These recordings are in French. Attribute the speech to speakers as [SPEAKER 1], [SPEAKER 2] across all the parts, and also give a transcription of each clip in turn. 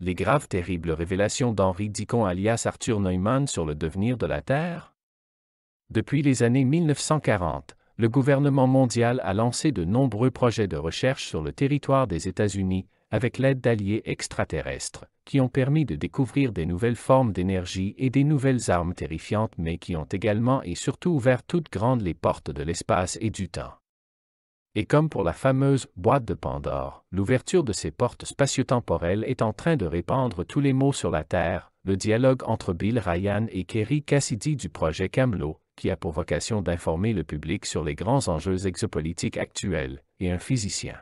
[SPEAKER 1] les graves terribles révélations d'Henri Dicon alias Arthur Neumann sur le devenir de la Terre Depuis les années 1940, le gouvernement mondial a lancé de nombreux projets de recherche sur le territoire des États-Unis, avec l'aide d'alliés extraterrestres, qui ont permis de découvrir des nouvelles formes d'énergie et des nouvelles armes terrifiantes mais qui ont également et surtout ouvert toutes grandes les portes de l'espace et du temps et comme pour la fameuse boîte de Pandore, l'ouverture de ces portes spatio-temporelles est en train de répandre tous les mots sur la Terre, le dialogue entre Bill Ryan et Kerry Cassidy du projet Camelot, qui a pour vocation d'informer le public sur les grands enjeux exopolitiques actuels, et un physicien.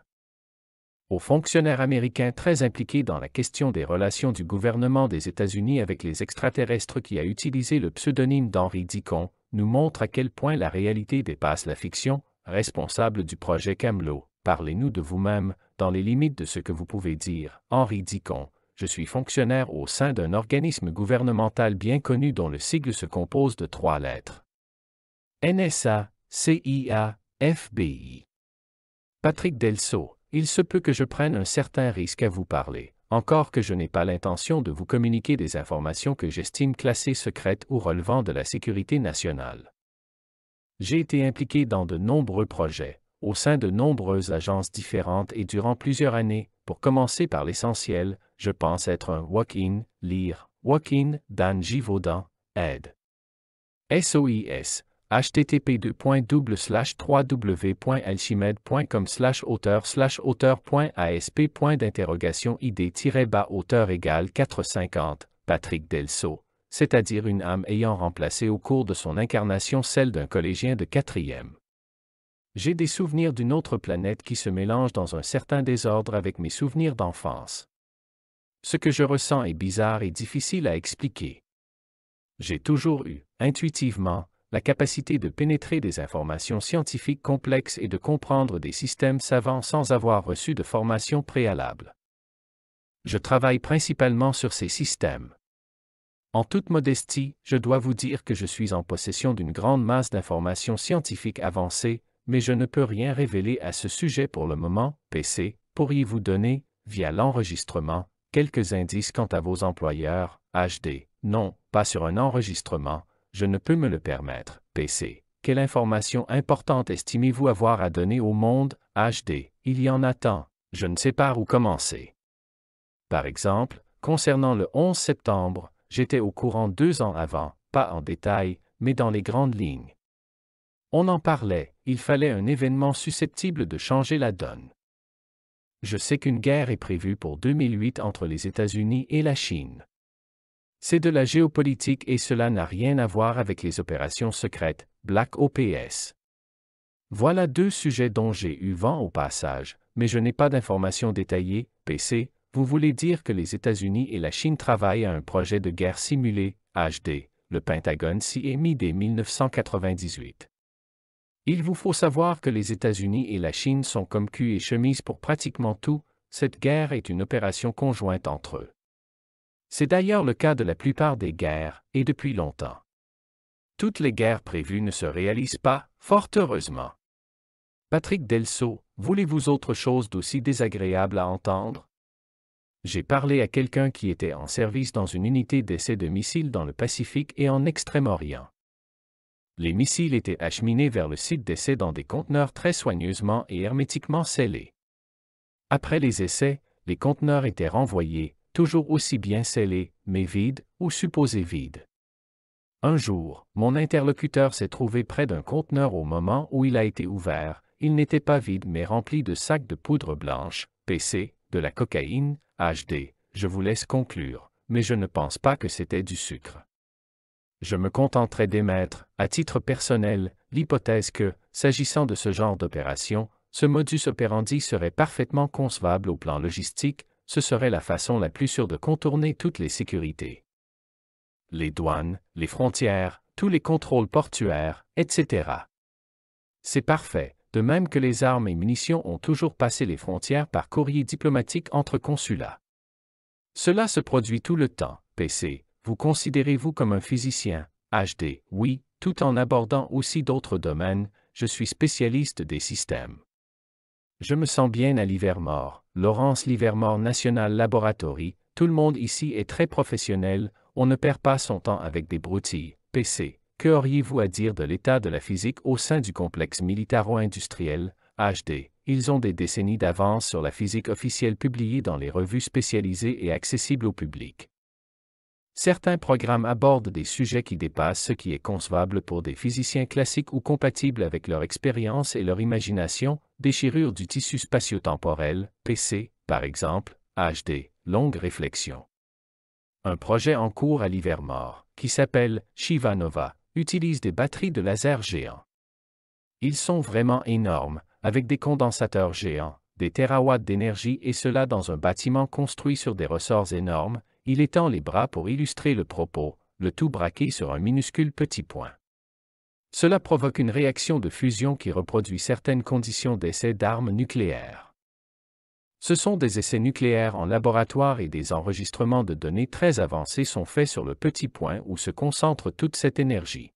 [SPEAKER 1] Au fonctionnaire américain très impliqué dans la question des relations du gouvernement des États-Unis avec les extraterrestres qui a utilisé le pseudonyme d'Henri Dicon, nous montre à quel point la réalité dépasse la fiction, responsable du projet Camelot, parlez-nous de vous-même, dans les limites de ce que vous pouvez dire. Henri Dicon, je suis fonctionnaire au sein d'un organisme gouvernemental bien connu dont le sigle se compose de trois lettres. NSA, CIA, FBI. Patrick Delceau, il se peut que je prenne un certain risque à vous parler, encore que je n'ai pas l'intention de vous communiquer des informations que j'estime classées secrètes ou relevant de la sécurité nationale. J'ai été impliqué dans de nombreux projets, au sein de nombreuses agences différentes et durant plusieurs années, pour commencer par l'essentiel, je pense être un walk-in, lire, walk-in, Dan Givaudan, aide. SOIS, http wwwalchimedcom slash auteur slash auteur.asp. id-bas égale 450, Patrick Delso, c'est-à-dire une âme ayant remplacé au cours de son incarnation celle d'un collégien de quatrième. J'ai des souvenirs d'une autre planète qui se mélangent dans un certain désordre avec mes souvenirs d'enfance. Ce que je ressens est bizarre et difficile à expliquer. J'ai toujours eu, intuitivement, la capacité de pénétrer des informations scientifiques complexes et de comprendre des systèmes savants sans avoir reçu de formation préalable. Je travaille principalement sur ces systèmes. En toute modestie, je dois vous dire que je suis en possession d'une grande masse d'informations scientifiques avancées, mais je ne peux rien révéler à ce sujet pour le moment. PC, pourriez-vous donner, via l'enregistrement, quelques indices quant à vos employeurs HD. Non, pas sur un enregistrement, je ne peux me le permettre. PC. Quelle information importante estimez-vous avoir à donner au monde HD. Il y en a tant. Je ne sais pas où commencer. Par exemple, concernant le 11 septembre, j'étais au courant deux ans avant, pas en détail, mais dans les grandes lignes. On en parlait, il fallait un événement susceptible de changer la donne. Je sais qu'une guerre est prévue pour 2008 entre les États-Unis et la Chine. C'est de la géopolitique et cela n'a rien à voir avec les opérations secrètes, Black OPS. Voilà deux sujets dont j'ai eu vent au passage, mais je n'ai pas d'informations détaillées, PC, vous voulez dire que les États-Unis et la Chine travaillent à un projet de guerre simulé, HD, le Pentagone s'y est mis dès 1998. Il vous faut savoir que les États-Unis et la Chine sont comme cul et chemise pour pratiquement tout, cette guerre est une opération conjointe entre eux. C'est d'ailleurs le cas de la plupart des guerres, et depuis longtemps. Toutes les guerres prévues ne se réalisent pas, fort heureusement. Patrick Delceau, voulez-vous autre chose d'aussi désagréable à entendre? j'ai parlé à quelqu'un qui était en service dans une unité d'essai de missiles dans le Pacifique et en Extrême-Orient. Les missiles étaient acheminés vers le site d'essai dans des conteneurs très soigneusement et hermétiquement scellés. Après les essais, les conteneurs étaient renvoyés, toujours aussi bien scellés, mais vides, ou supposés vides. Un jour, mon interlocuteur s'est trouvé près d'un conteneur au moment où il a été ouvert, il n'était pas vide mais rempli de sacs de poudre blanche, PC, de la cocaïne, HD, je vous laisse conclure, mais je ne pense pas que c'était du sucre. Je me contenterai d'émettre, à titre personnel, l'hypothèse que, s'agissant de ce genre d'opération, ce modus operandi serait parfaitement concevable au plan logistique, ce serait la façon la plus sûre de contourner toutes les sécurités. Les douanes, les frontières, tous les contrôles portuaires, etc. C'est parfait, de même que les armes et munitions ont toujours passé les frontières par courrier diplomatique entre consulats. Cela se produit tout le temps. PC, vous considérez-vous comme un physicien HD, oui, tout en abordant aussi d'autres domaines, je suis spécialiste des systèmes. Je me sens bien à Livermore, Laurence Livermore National Laboratory, tout le monde ici est très professionnel, on ne perd pas son temps avec des broutilles. PC, que auriez-vous à dire de l'état de la physique au sein du complexe militaro-industriel, HD Ils ont des décennies d'avance sur la physique officielle publiée dans les revues spécialisées et accessibles au public. Certains programmes abordent des sujets qui dépassent ce qui est concevable pour des physiciens classiques ou compatibles avec leur expérience et leur imagination, déchirure du tissu spatio-temporel, PC, par exemple, HD, longue réflexion. Un projet en cours à l'hiver mort, qui s'appelle Nova utilisent des batteries de laser géants. Ils sont vraiment énormes, avec des condensateurs géants, des terawatts d'énergie et cela dans un bâtiment construit sur des ressorts énormes, il étend les bras pour illustrer le propos, le tout braqué sur un minuscule petit point. Cela provoque une réaction de fusion qui reproduit certaines conditions d'essai d'armes nucléaires. Ce sont des essais nucléaires en laboratoire et des enregistrements de données très avancés sont faits sur le petit point où se concentre toute cette énergie.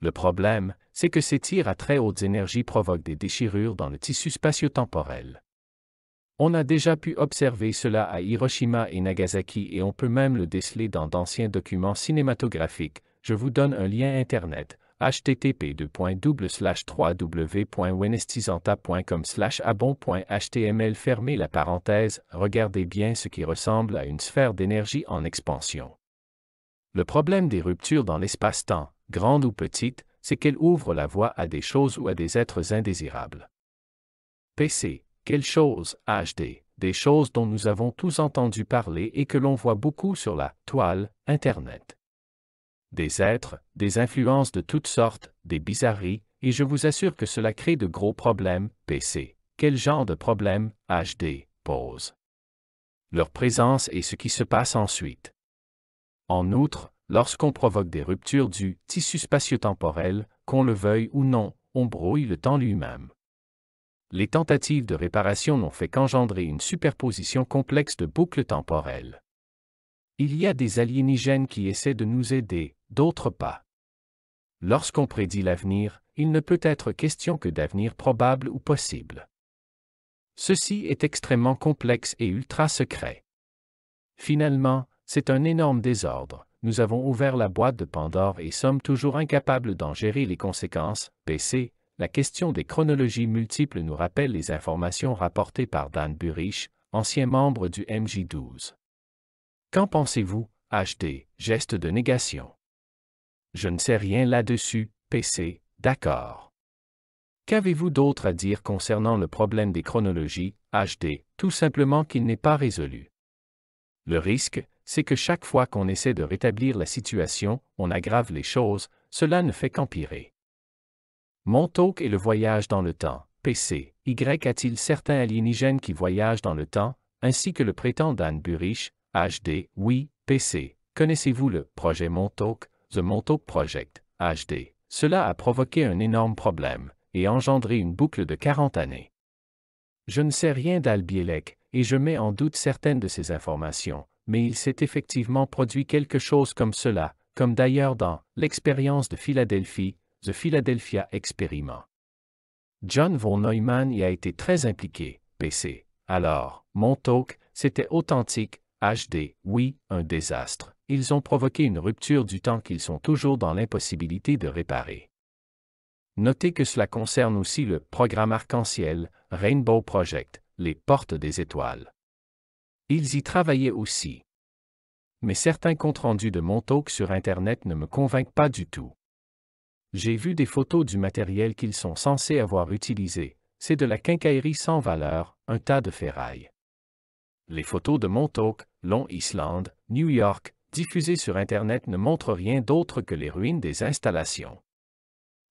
[SPEAKER 1] Le problème, c'est que ces tirs à très hautes énergies provoquent des déchirures dans le tissu spatio-temporel. On a déjà pu observer cela à Hiroshima et Nagasaki et on peut même le déceler dans d'anciens documents cinématographiques. Je vous donne un lien Internet, http w.wennestisanta.com/slash abon.html fermez la parenthèse, regardez bien ce qui ressemble à une sphère d'énergie en expansion. Le problème des ruptures dans l'espace-temps, grande ou petite, c'est qu'elles ouvrent la voie à des choses ou à des êtres indésirables. PC. quelle chose, HD, des choses dont nous avons tous entendu parler et que l'on voit beaucoup sur la toile, Internet des êtres, des influences de toutes sortes, des bizarreries, et je vous assure que cela crée de gros problèmes, PC. Quel genre de problème, HD, pose. Leur présence et ce qui se passe ensuite. En outre, lorsqu'on provoque des ruptures du tissu spatio-temporel, qu'on le veuille ou non, on brouille le temps lui-même. Les tentatives de réparation n'ont fait qu'engendrer une superposition complexe de boucles temporelles. Il y a des aliénigènes qui essaient de nous aider, d'autres pas. Lorsqu'on prédit l'avenir, il ne peut être question que d'avenir probable ou possible. Ceci est extrêmement complexe et ultra secret. Finalement, c'est un énorme désordre. Nous avons ouvert la boîte de Pandore et sommes toujours incapables d'en gérer les conséquences. PC, la question des chronologies multiples nous rappelle les informations rapportées par Dan Burisch, ancien membre du MJ12. Qu'en pensez-vous, HD, geste de négation? Je ne sais rien là-dessus, PC, d'accord. Qu'avez-vous d'autre à dire concernant le problème des chronologies, HD, tout simplement qu'il n'est pas résolu. Le risque, c'est que chaque fois qu'on essaie de rétablir la situation, on aggrave les choses, cela ne fait qu'empirer. Montauk et le voyage dans le temps. PC, Y a-t-il certains aliénigènes qui voyagent dans le temps, ainsi que le prétend Anne Burich, HD, oui, PC. Connaissez-vous le projet Montauk, The Montauk Project, HD. Cela a provoqué un énorme problème et engendré une boucle de 40 années. Je ne sais rien d'Albielec, et je mets en doute certaines de ses informations, mais il s'est effectivement produit quelque chose comme cela, comme d'ailleurs dans L'expérience de Philadelphie, The Philadelphia Experiment. John von Neumann y a été très impliqué, PC. Alors, Montauk, c'était authentique, HD, oui, un désastre. Ils ont provoqué une rupture du temps qu'ils sont toujours dans l'impossibilité de réparer. Notez que cela concerne aussi le programme arc-en-ciel, Rainbow Project, les portes des étoiles. Ils y travaillaient aussi. Mais certains comptes rendus de Montauk sur Internet ne me convainquent pas du tout. J'ai vu des photos du matériel qu'ils sont censés avoir utilisé. C'est de la quincaillerie sans valeur, un tas de ferraille. Les photos de Montauk, Long Island, New York, diffusé sur Internet ne montre rien d'autre que les ruines des installations.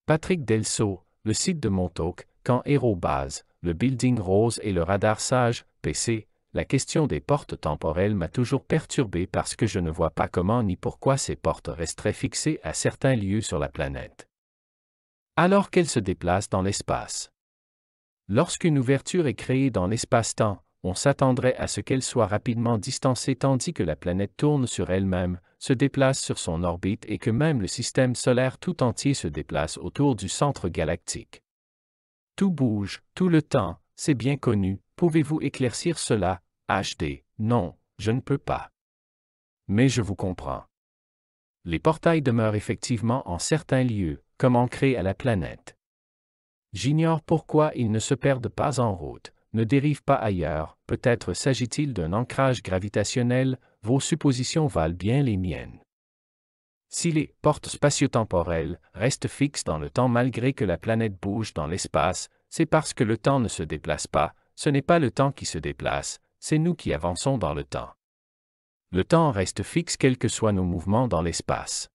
[SPEAKER 1] Patrick Delso, le site de Montauk, Camp Hero Base, le Building Rose et le Radar Sage, PC, la question des portes temporelles m'a toujours perturbé parce que je ne vois pas comment ni pourquoi ces portes resteraient fixées à certains lieux sur la planète. Alors qu'elles se déplacent dans l'espace. Lorsqu'une ouverture est créée dans l'espace-temps, on s'attendrait à ce qu'elle soit rapidement distancée tandis que la planète tourne sur elle-même, se déplace sur son orbite et que même le système solaire tout entier se déplace autour du centre galactique. Tout bouge, tout le temps, c'est bien connu, pouvez-vous éclaircir cela, HD Non, je ne peux pas. Mais je vous comprends. Les portails demeurent effectivement en certains lieux, comme ancrés à la planète. J'ignore pourquoi ils ne se perdent pas en route, ne dérive pas ailleurs, peut-être s'agit-il d'un ancrage gravitationnel, vos suppositions valent bien les miennes. Si les portes spatio-temporelles restent fixes dans le temps malgré que la planète bouge dans l'espace, c'est parce que le temps ne se déplace pas, ce n'est pas le temps qui se déplace, c'est nous qui avançons dans le temps. Le temps reste fixe quels que soient nos mouvements dans l'espace.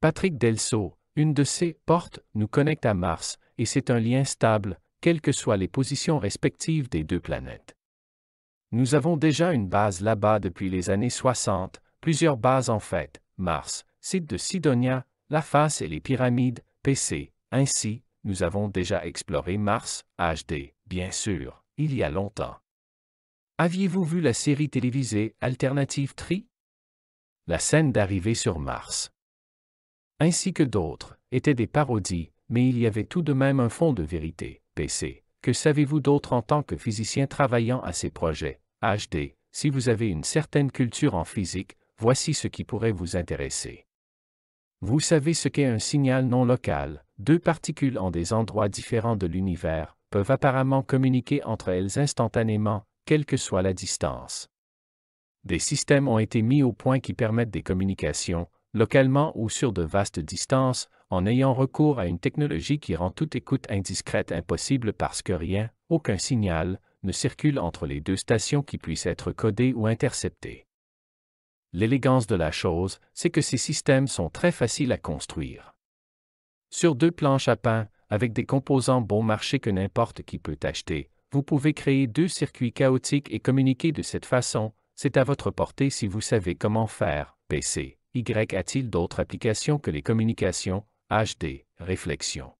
[SPEAKER 1] Patrick Delso, une de ces portes, nous connecte à Mars, et c'est un lien stable, quelles que soient les positions respectives des deux planètes. Nous avons déjà une base là-bas depuis les années 60, plusieurs bases en fait, Mars, site de Sidonia, la face et les pyramides, PC. Ainsi, nous avons déjà exploré Mars, HD, bien sûr, il y a longtemps. Aviez-vous vu la série télévisée Alternative Tri La scène d'arrivée sur Mars, ainsi que d'autres, étaient des parodies, mais il y avait tout de même un fond de vérité. PC. Que savez-vous d'autre en tant que physicien travaillant à ces projets HD, si vous avez une certaine culture en physique, voici ce qui pourrait vous intéresser. Vous savez ce qu'est un signal non local, deux particules en des endroits différents de l'univers peuvent apparemment communiquer entre elles instantanément, quelle que soit la distance. Des systèmes ont été mis au point qui permettent des communications, localement ou sur de vastes distances, en ayant recours à une technologie qui rend toute écoute indiscrète impossible parce que rien, aucun signal, ne circule entre les deux stations qui puissent être codées ou interceptées. L'élégance de la chose, c'est que ces systèmes sont très faciles à construire. Sur deux planches à pain, avec des composants bon marché que n'importe qui peut acheter, vous pouvez créer deux circuits chaotiques et communiquer de cette façon, c'est à votre portée si vous savez comment faire, PC. Y a-t-il d'autres applications que les communications HD, réflexion.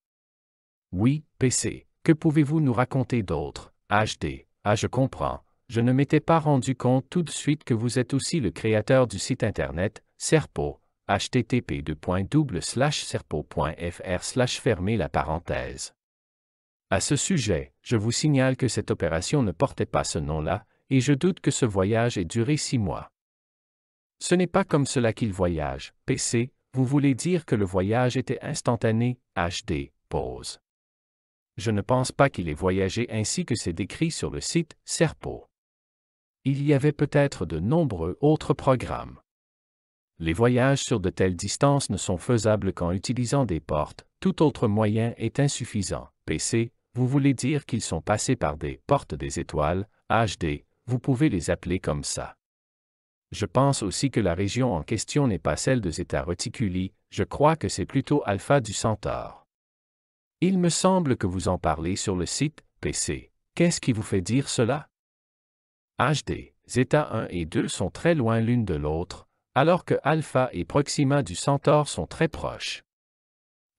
[SPEAKER 1] Oui, PC, que pouvez-vous nous raconter d'autre HD, ah je comprends, je ne m'étais pas rendu compte tout de suite que vous êtes aussi le créateur du site internet Serpo, http serpo.fr fermer la parenthèse. À ce sujet, je vous signale que cette opération ne portait pas ce nom-là, et je doute que ce voyage ait duré six mois. Ce n'est pas comme cela qu'il voyage. PC, vous voulez dire que le voyage était instantané, HD, pause. Je ne pense pas qu'il ait voyagé ainsi que c'est décrit sur le site Serpo. Il y avait peut-être de nombreux autres programmes. Les voyages sur de telles distances ne sont faisables qu'en utilisant des portes, tout autre moyen est insuffisant. PC, vous voulez dire qu'ils sont passés par des portes des étoiles, HD, vous pouvez les appeler comme ça. Je pense aussi que la région en question n'est pas celle de Zeta Reticuli, je crois que c'est plutôt Alpha du Centaure. Il me semble que vous en parlez sur le site, PC. Qu'est-ce qui vous fait dire cela? HD, Zeta 1 et 2 sont très loin l'une de l'autre, alors que Alpha et Proxima du Centaure sont très proches.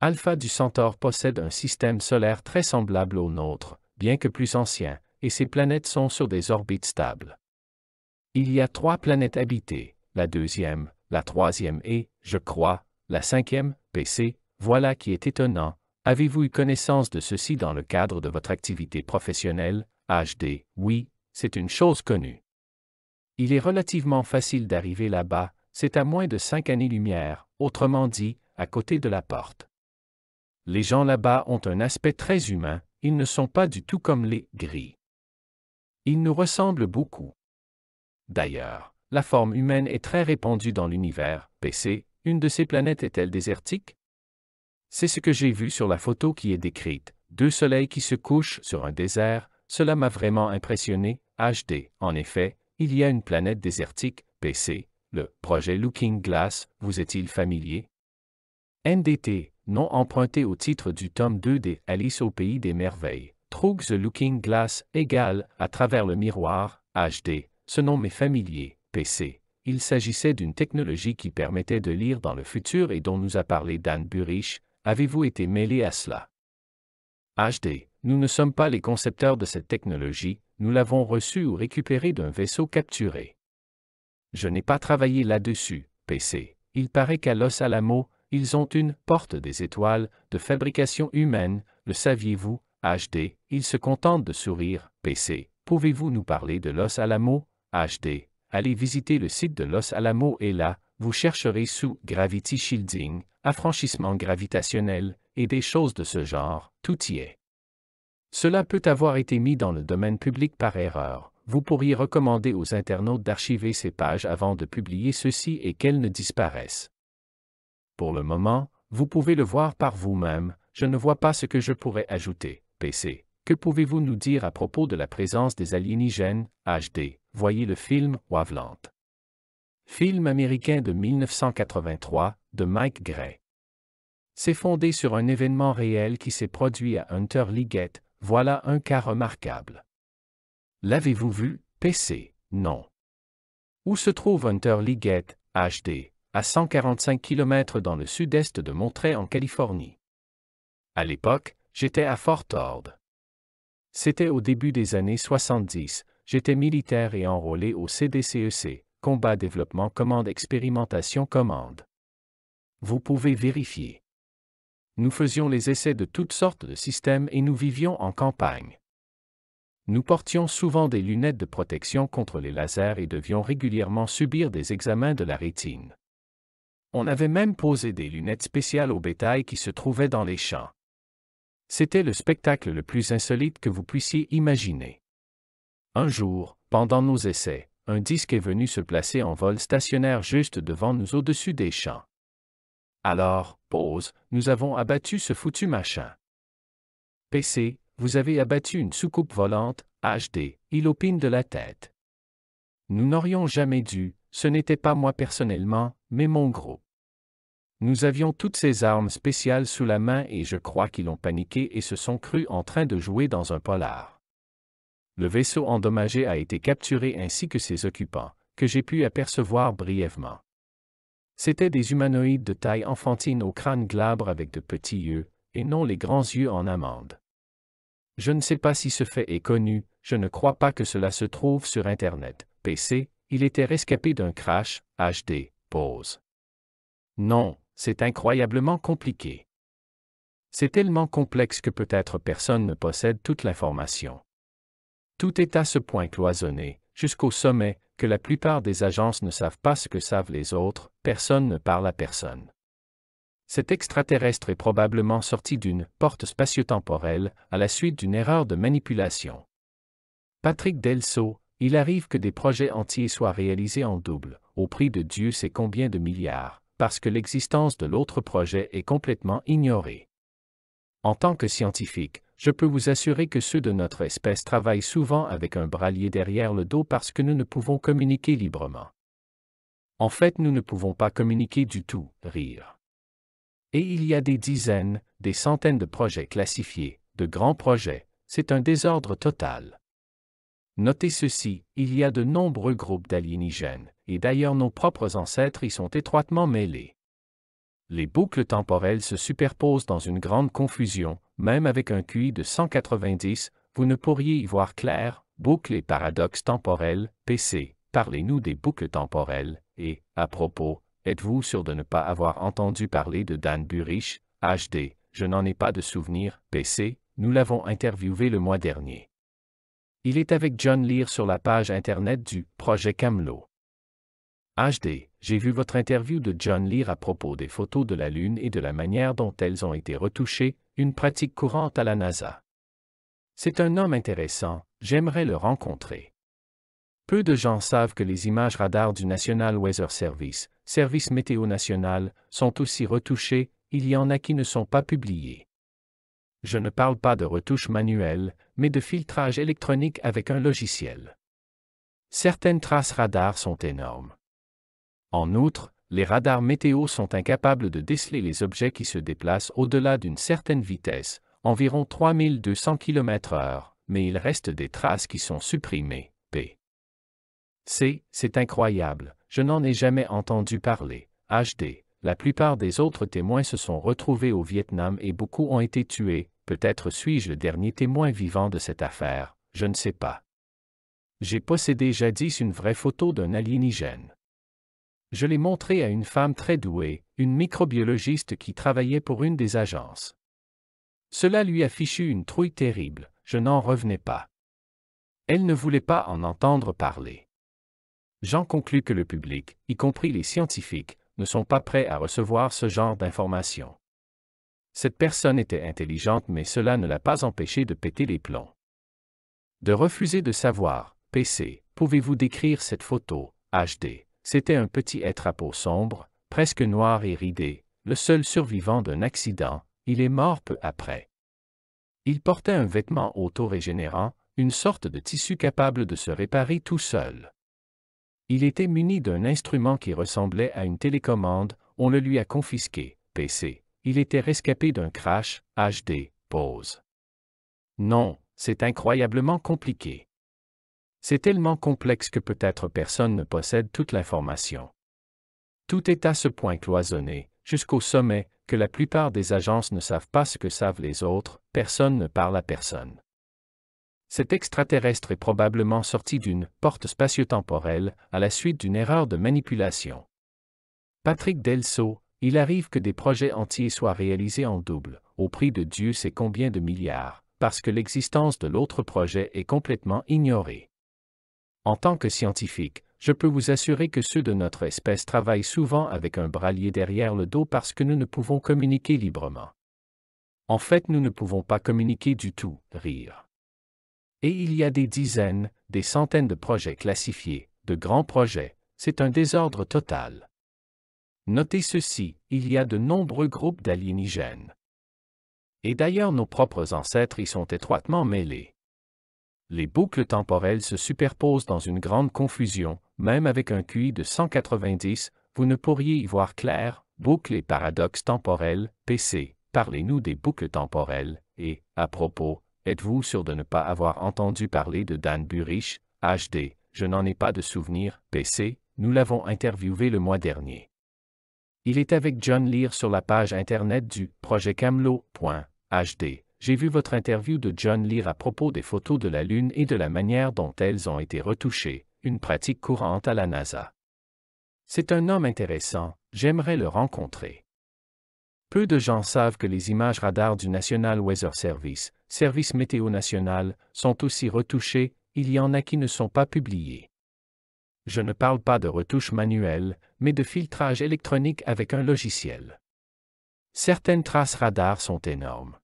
[SPEAKER 1] Alpha du Centaure possède un système solaire très semblable au nôtre, bien que plus ancien, et ses planètes sont sur des orbites stables. Il y a trois planètes habitées, la deuxième, la troisième et, je crois, la cinquième, PC, voilà qui est étonnant. Avez-vous eu connaissance de ceci dans le cadre de votre activité professionnelle, HD Oui, c'est une chose connue. Il est relativement facile d'arriver là-bas, c'est à moins de cinq années-lumière, autrement dit, à côté de la porte. Les gens là-bas ont un aspect très humain, ils ne sont pas du tout comme les gris. Ils nous ressemblent beaucoup. D'ailleurs, la forme humaine est très répandue dans l'univers. PC, une de ces planètes est-elle désertique C'est ce que j'ai vu sur la photo qui est décrite. Deux soleils qui se couchent sur un désert, cela m'a vraiment impressionné. HD. En effet, il y a une planète désertique, PC. Le projet Looking Glass, vous est-il familier NDT, nom emprunté au titre du tome 2 des Alice au pays des merveilles. Trug the Looking Glass égale à travers le miroir, HD, ce nom m'est familier, PC. Il s'agissait d'une technologie qui permettait de lire dans le futur et dont nous a parlé Dan Burich. Avez-vous été mêlé à cela? HD. Nous ne sommes pas les concepteurs de cette technologie, nous l'avons reçue ou récupérée d'un vaisseau capturé. Je n'ai pas travaillé là-dessus, PC. Il paraît qu'à Los Alamos, ils ont une porte des étoiles de fabrication humaine, le saviez-vous, HD, Ils se contentent de sourire, PC. Pouvez-vous nous parler de Los Alamos HD, allez visiter le site de Los Alamos et là, vous chercherez sous Gravity Shielding, affranchissement gravitationnel, et des choses de ce genre, tout y est. Cela peut avoir été mis dans le domaine public par erreur. Vous pourriez recommander aux internautes d'archiver ces pages avant de publier ceci et qu'elles ne disparaissent. Pour le moment, vous pouvez le voir par vous-même, je ne vois pas ce que je pourrais ajouter, PC. Que pouvez-vous nous dire à propos de la présence des aliénigènes, HD Voyez le film Waveland. Film américain de 1983, de Mike Gray. C'est fondé sur un événement réel qui s'est produit à Hunter Liggett, voilà un cas remarquable. L'avez-vous vu, PC Non. Où se trouve Hunter Liggett, HD, à 145 km dans le sud-est de Monterey en Californie. À l'époque, j'étais à Fort Ord. C'était au début des années 70, j'étais militaire et enrôlé au CDCEC, e Combat Développement Commande Expérimentation Commande. Vous pouvez vérifier. Nous faisions les essais de toutes sortes de systèmes et nous vivions en campagne. Nous portions souvent des lunettes de protection contre les lasers et devions régulièrement subir des examens de la rétine. On avait même posé des lunettes spéciales au bétail qui se trouvait dans les champs. C'était le spectacle le plus insolite que vous puissiez imaginer. Un jour, pendant nos essais, un disque est venu se placer en vol stationnaire juste devant nous au-dessus des champs. Alors, pause, nous avons abattu ce foutu machin. PC, vous avez abattu une soucoupe volante, HD, il opine de la tête. Nous n'aurions jamais dû, ce n'était pas moi personnellement, mais mon groupe. Nous avions toutes ces armes spéciales sous la main et je crois qu'ils ont paniqué et se sont crus en train de jouer dans un polar. Le vaisseau endommagé a été capturé ainsi que ses occupants, que j'ai pu apercevoir brièvement. C'étaient des humanoïdes de taille enfantine au crâne glabre avec de petits yeux, et non les grands yeux en amande. Je ne sais pas si ce fait est connu, je ne crois pas que cela se trouve sur Internet. PC, il était rescapé d'un crash, HD, pause. Non, c'est incroyablement compliqué. C'est tellement complexe que peut-être personne ne possède toute l'information. Tout est à ce point cloisonné, jusqu'au sommet, que la plupart des agences ne savent pas ce que savent les autres, personne ne parle à personne. Cet extraterrestre est probablement sorti d'une porte spatio-temporelle à la suite d'une erreur de manipulation. Patrick Delso, il arrive que des projets entiers soient réalisés en double, au prix de Dieu sait combien de milliards, parce que l'existence de l'autre projet est complètement ignorée. En tant que scientifique, je peux vous assurer que ceux de notre espèce travaillent souvent avec un bralier derrière le dos parce que nous ne pouvons communiquer librement. En fait, nous ne pouvons pas communiquer du tout, rire. Et il y a des dizaines, des centaines de projets classifiés, de grands projets, c'est un désordre total. Notez ceci, il y a de nombreux groupes d'aliénigènes, et d'ailleurs nos propres ancêtres y sont étroitement mêlés. Les boucles temporelles se superposent dans une grande confusion, même avec un QI de 190, vous ne pourriez y voir clair, boucles et paradoxes temporels, PC, parlez-nous des boucles temporelles, et, à propos, êtes-vous sûr de ne pas avoir entendu parler de Dan Burich, HD, je n'en ai pas de souvenir, PC, nous l'avons interviewé le mois dernier. Il est avec John Lear sur la page Internet du Projet Camelot. HD, j'ai vu votre interview de John Lear à propos des photos de la Lune et de la manière dont elles ont été retouchées, une pratique courante à la NASA. C'est un homme intéressant, j'aimerais le rencontrer. Peu de gens savent que les images radars du National Weather Service, Service météo national, sont aussi retouchées, il y en a qui ne sont pas publiées. Je ne parle pas de retouches manuelles, mais de filtrage électronique avec un logiciel. Certaines traces radars sont énormes. En outre, les radars météo sont incapables de déceler les objets qui se déplacent au-delà d'une certaine vitesse, environ 3200 km/h, mais il reste des traces qui sont supprimées. P. C. C'est incroyable, je n'en ai jamais entendu parler. HD. La plupart des autres témoins se sont retrouvés au Vietnam et beaucoup ont été tués. Peut-être suis-je le dernier témoin vivant de cette affaire, je ne sais pas. J'ai possédé jadis une vraie photo d'un aliénigène. Je l'ai montré à une femme très douée, une microbiologiste qui travaillait pour une des agences. Cela lui a fichu une trouille terrible, je n'en revenais pas. Elle ne voulait pas en entendre parler. J'en conclus que le public, y compris les scientifiques, ne sont pas prêts à recevoir ce genre d'informations. Cette personne était intelligente mais cela ne l'a pas empêchée de péter les plombs. De refuser de savoir, PC, pouvez-vous décrire cette photo, HD c'était un petit être à peau sombre, presque noir et ridé, le seul survivant d'un accident, il est mort peu après. Il portait un vêtement auto-régénérant, une sorte de tissu capable de se réparer tout seul. Il était muni d'un instrument qui ressemblait à une télécommande, on le lui a confisqué, PC. Il était rescapé d'un crash, HD, pause. Non, c'est incroyablement compliqué. C'est tellement complexe que peut-être personne ne possède toute l'information. Tout est à ce point cloisonné, jusqu'au sommet, que la plupart des agences ne savent pas ce que savent les autres, personne ne parle à personne. Cet extraterrestre est probablement sorti d'une porte spatio-temporelle à la suite d'une erreur de manipulation. Patrick Delso, il arrive que des projets entiers soient réalisés en double, au prix de Dieu sait combien de milliards, parce que l'existence de l'autre projet est complètement ignorée. En tant que scientifique, je peux vous assurer que ceux de notre espèce travaillent souvent avec un lié derrière le dos parce que nous ne pouvons communiquer librement. En fait, nous ne pouvons pas communiquer du tout, rire. Et il y a des dizaines, des centaines de projets classifiés, de grands projets, c'est un désordre total. Notez ceci, il y a de nombreux groupes d'aliénigènes. Et d'ailleurs nos propres ancêtres y sont étroitement mêlés les boucles temporelles se superposent dans une grande confusion, même avec un QI de 190, vous ne pourriez y voir clair, boucles et paradoxes temporels, PC, parlez-nous des boucles temporelles, et, à propos, êtes-vous sûr de ne pas avoir entendu parler de Dan Burich, HD, je n'en ai pas de souvenir, PC, nous l'avons interviewé le mois dernier. Il est avec John Lear sur la page internet du projet Camelot.hd j'ai vu votre interview de John Lear à propos des photos de la Lune et de la manière dont elles ont été retouchées, une pratique courante à la NASA. C'est un homme intéressant, j'aimerais le rencontrer. Peu de gens savent que les images radars du National Weather Service, Service météo national, sont aussi retouchées, il y en a qui ne sont pas publiées. Je ne parle pas de retouches manuelles, mais de filtrage électronique avec un logiciel. Certaines traces radars sont énormes.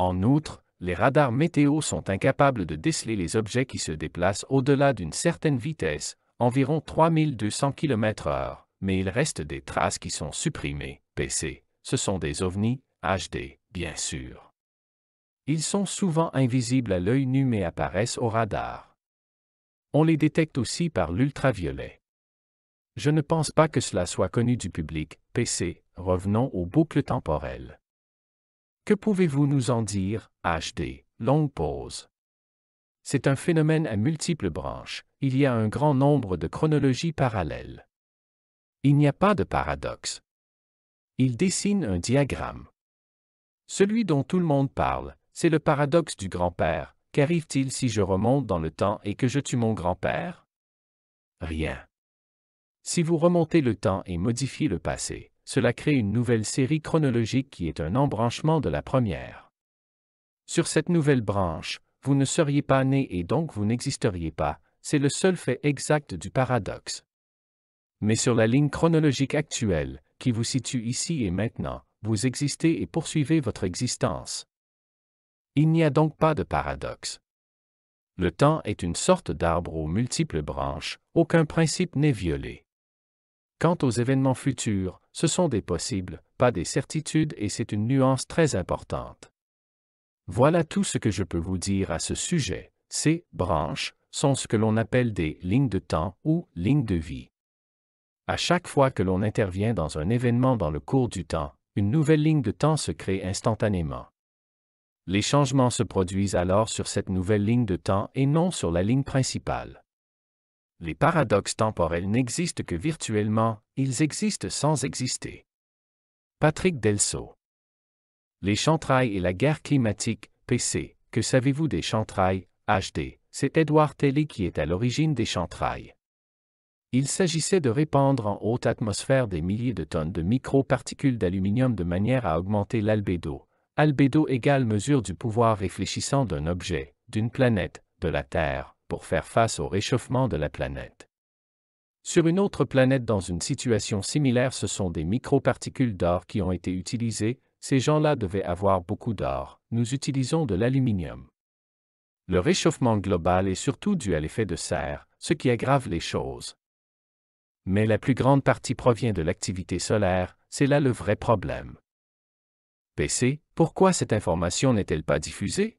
[SPEAKER 1] En outre, les radars météo sont incapables de déceler les objets qui se déplacent au-delà d'une certaine vitesse, environ 3200 km/h, mais il reste des traces qui sont supprimées. PC, ce sont des ovnis, HD, bien sûr. Ils sont souvent invisibles à l'œil nu mais apparaissent au radar. On les détecte aussi par l'ultraviolet. Je ne pense pas que cela soit connu du public, PC, revenons aux boucles temporelles. Que pouvez-vous nous en dire, HD Longue pause. C'est un phénomène à multiples branches, il y a un grand nombre de chronologies parallèles. Il n'y a pas de paradoxe. Il dessine un diagramme. Celui dont tout le monde parle, c'est le paradoxe du grand-père. Qu'arrive-t-il si je remonte dans le temps et que je tue mon grand-père Rien. Si vous remontez le temps et modifiez le passé, cela crée une nouvelle série chronologique qui est un embranchement de la première. Sur cette nouvelle branche, vous ne seriez pas né et donc vous n'existeriez pas, c'est le seul fait exact du paradoxe. Mais sur la ligne chronologique actuelle, qui vous situe ici et maintenant, vous existez et poursuivez votre existence. Il n'y a donc pas de paradoxe. Le temps est une sorte d'arbre aux multiples branches, aucun principe n'est violé. Quant aux événements futurs, ce sont des possibles, pas des certitudes et c'est une nuance très importante. Voilà tout ce que je peux vous dire à ce sujet. Ces branches sont ce que l'on appelle des lignes de temps ou lignes de vie. À chaque fois que l'on intervient dans un événement dans le cours du temps, une nouvelle ligne de temps se crée instantanément. Les changements se produisent alors sur cette nouvelle ligne de temps et non sur la ligne principale les paradoxes temporels n'existent que virtuellement, ils existent sans exister. Patrick Delceau. Les chantrailles et la guerre climatique, PC, que savez-vous des chantrailles, HD, c'est Edouard Telly qui est à l'origine des chantrailles. Il s'agissait de répandre en haute atmosphère des milliers de tonnes de microparticules d'aluminium de manière à augmenter l'albédo. Albédo égale mesure du pouvoir réfléchissant d'un objet, d'une planète, de la Terre, pour faire face au réchauffement de la planète. Sur une autre planète dans une situation similaire, ce sont des microparticules d'or qui ont été utilisées, ces gens-là devaient avoir beaucoup d'or, nous utilisons de l'aluminium. Le réchauffement global est surtout dû à l'effet de serre, ce qui aggrave les choses. Mais la plus grande partie provient de l'activité solaire, c'est là le vrai problème. PC, pourquoi cette information n'est-elle pas diffusée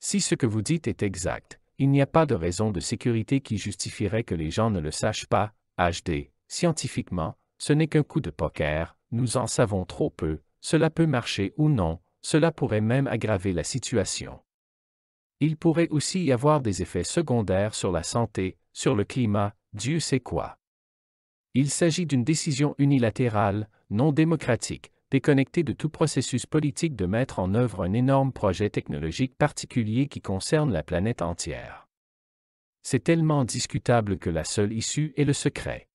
[SPEAKER 1] Si ce que vous dites est exact, il n'y a pas de raison de sécurité qui justifierait que les gens ne le sachent pas, HD. Scientifiquement, ce n'est qu'un coup de poker, nous en savons trop peu, cela peut marcher ou non, cela pourrait même aggraver la situation. Il pourrait aussi y avoir des effets secondaires sur la santé, sur le climat, Dieu sait quoi. Il s'agit d'une décision unilatérale, non démocratique, déconnecté de tout processus politique de mettre en œuvre un énorme projet technologique particulier qui concerne la planète entière. C'est tellement discutable que la seule issue est le secret.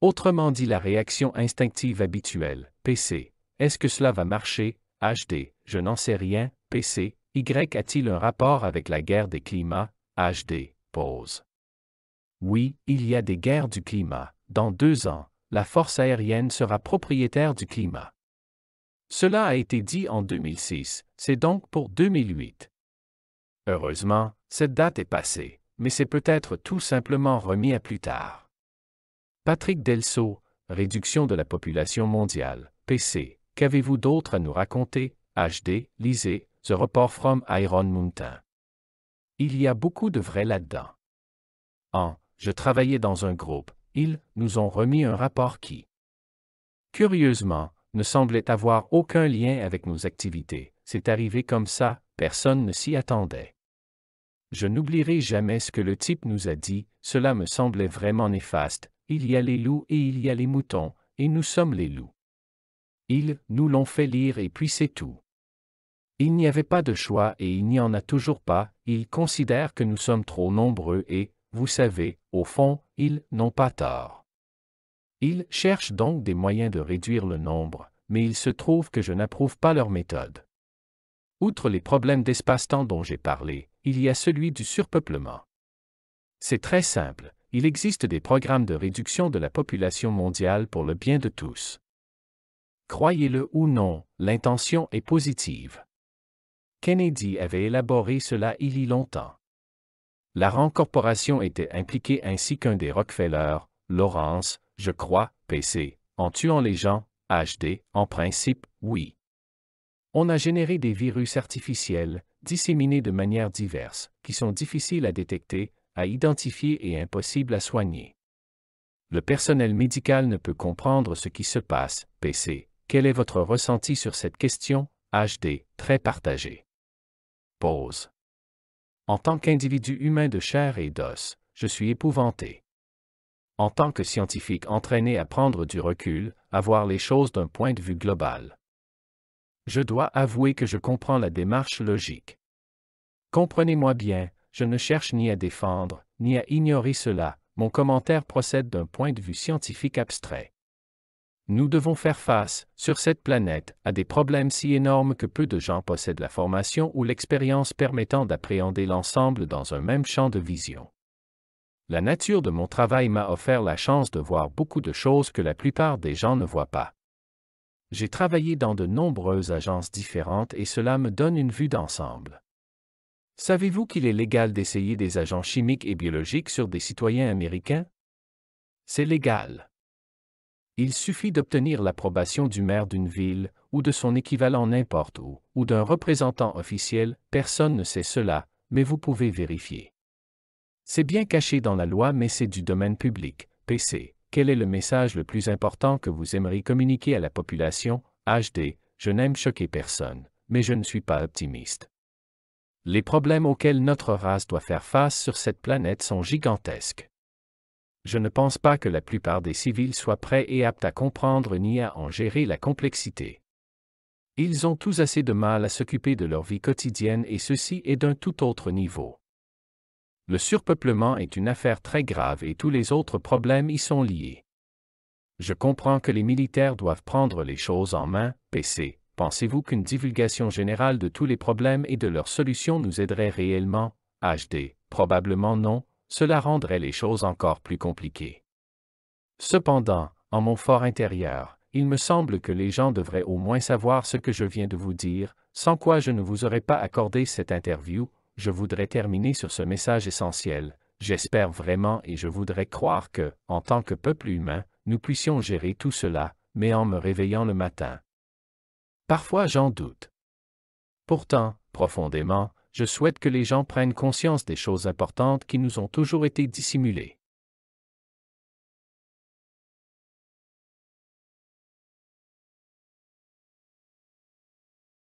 [SPEAKER 1] Autrement dit la réaction instinctive habituelle, PC, est-ce que cela va marcher, HD, je n'en sais rien, PC, Y a-t-il un rapport avec la guerre des climats, HD, pause. Oui, il y a des guerres du climat, dans deux ans, la Force aérienne sera propriétaire du climat. Cela a été dit en 2006, c'est donc pour 2008. Heureusement, cette date est passée, mais c'est peut-être tout simplement remis à plus tard. Patrick Delceau, Réduction de la population mondiale, PC, qu'avez-vous d'autre à nous raconter HD, lisez, The Report from Iron Mountain. Il y a beaucoup de vrai là-dedans. En, je travaillais dans un groupe, ils nous ont remis un rapport qui, curieusement, ne semblait avoir aucun lien avec nos activités. C'est arrivé comme ça, personne ne s'y attendait. Je n'oublierai jamais ce que le type nous a dit, cela me semblait vraiment néfaste, il y a les loups et il y a les moutons, et nous sommes les loups. Ils nous l'ont fait lire et puis c'est tout. Il n'y avait pas de choix et il n'y en a toujours pas, ils considèrent que nous sommes trop nombreux et, vous savez, au fond, ils n'ont pas tort. Ils cherchent donc des moyens de réduire le nombre, mais il se trouve que je n'approuve pas leur méthode. Outre les problèmes d'espace-temps dont j'ai parlé, il y a celui du surpeuplement. C'est très simple, il existe des programmes de réduction de la population mondiale pour le bien de tous. Croyez-le ou non, l'intention est positive. Kennedy avait élaboré cela il y longtemps. La RAN Corporation était impliquée ainsi qu'un des Rockefeller, Lawrence, je crois, PC, en tuant les gens, HD, en principe, oui. On a généré des virus artificiels, disséminés de manière diverse, qui sont difficiles à détecter, à identifier et impossibles à soigner. Le personnel médical ne peut comprendre ce qui se passe, PC. Quel est votre ressenti sur cette question, HD, très partagé. Pause. En tant qu'individu humain de chair et d'os, je suis épouvanté. En tant que scientifique entraîné à prendre du recul, à voir les choses d'un point de vue global. Je dois avouer que je comprends la démarche logique. Comprenez-moi bien, je ne cherche ni à défendre, ni à ignorer cela, mon commentaire procède d'un point de vue scientifique abstrait. Nous devons faire face, sur cette planète, à des problèmes si énormes que peu de gens possèdent la formation ou l'expérience permettant d'appréhender l'ensemble dans un même champ de vision. La nature de mon travail m'a offert la chance de voir beaucoup de choses que la plupart des gens ne voient pas. J'ai travaillé dans de nombreuses agences différentes et cela me donne une vue d'ensemble. Savez-vous qu'il est légal d'essayer des agents chimiques et biologiques sur des citoyens américains C'est légal. Il suffit d'obtenir l'approbation du maire d'une ville, ou de son équivalent n'importe où, ou d'un représentant officiel, personne ne sait cela, mais vous pouvez vérifier. C'est bien caché dans la loi, mais c'est du domaine public. PC. Quel est le message le plus important que vous aimeriez communiquer à la population HD. Je n'aime choquer personne, mais je ne suis pas optimiste. Les problèmes auxquels notre race doit faire face sur cette planète sont gigantesques je ne pense pas que la plupart des civils soient prêts et aptes à comprendre ni à en gérer la complexité. Ils ont tous assez de mal à s'occuper de leur vie quotidienne et ceci est d'un tout autre niveau. Le surpeuplement est une affaire très grave et tous les autres problèmes y sont liés. Je comprends que les militaires doivent prendre les choses en main, PC. Pensez-vous qu'une divulgation générale de tous les problèmes et de leurs solutions nous aiderait réellement HD, probablement non, cela rendrait les choses encore plus compliquées. Cependant, en mon fort intérieur, il me semble que les gens devraient au moins savoir ce que je viens de vous dire, sans quoi je ne vous aurais pas accordé cette interview, je voudrais terminer sur ce message essentiel, j'espère vraiment et je voudrais croire que, en tant que peuple humain, nous puissions gérer tout cela, mais en me réveillant le matin. Parfois j'en doute. Pourtant, profondément, je souhaite que les gens prennent conscience des choses importantes qui nous ont toujours été dissimulées.